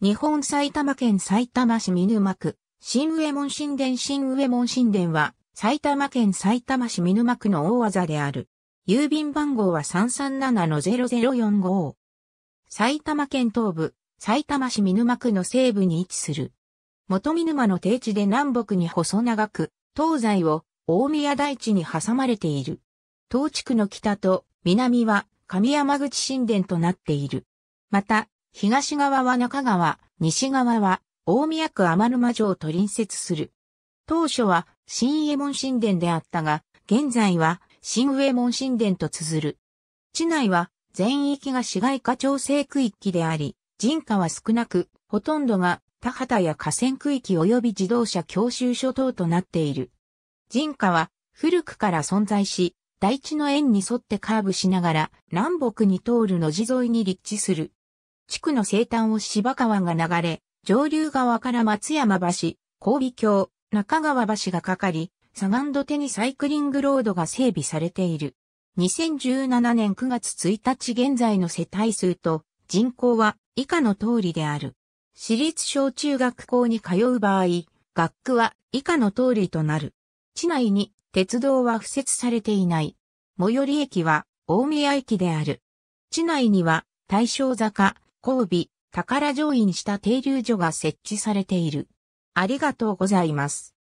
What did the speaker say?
日本埼玉県埼玉市見沼区、新上門神殿新上門神殿は、埼玉県埼玉市見沼区の大技である。郵便番号は337-0045。埼玉県東部、埼玉市見沼区の西部に位置する。元見沼の低地で南北に細長く、東西を大宮大地に挟まれている。東地区の北と南は上山口神殿となっている。また、東側は中川、西側は大宮区天沼城と隣接する。当初は新右衛門神殿であったが、現在は新右衛門神殿と綴る。地内は全域が市街化調整区域であり、人家は少なく、ほとんどが田畑や河川区域及び自動車教習所等となっている。人家は古くから存在し、大地の円に沿ってカーブしながら南北に通るの地沿いに立地する。地区の西端を芝川が流れ、上流側から松山橋、神戸橋、中川橋がかかり、サガンドテにサイクリングロードが整備されている。2017年9月1日現在の世帯数と人口は以下の通りである。私立小中学校に通う場合、学区は以下の通りとなる。地内に鉄道は付設されていない。最寄り駅は大宮駅である。地内には大正坂、交尾、宝乗員した停留所が設置されている。ありがとうございます。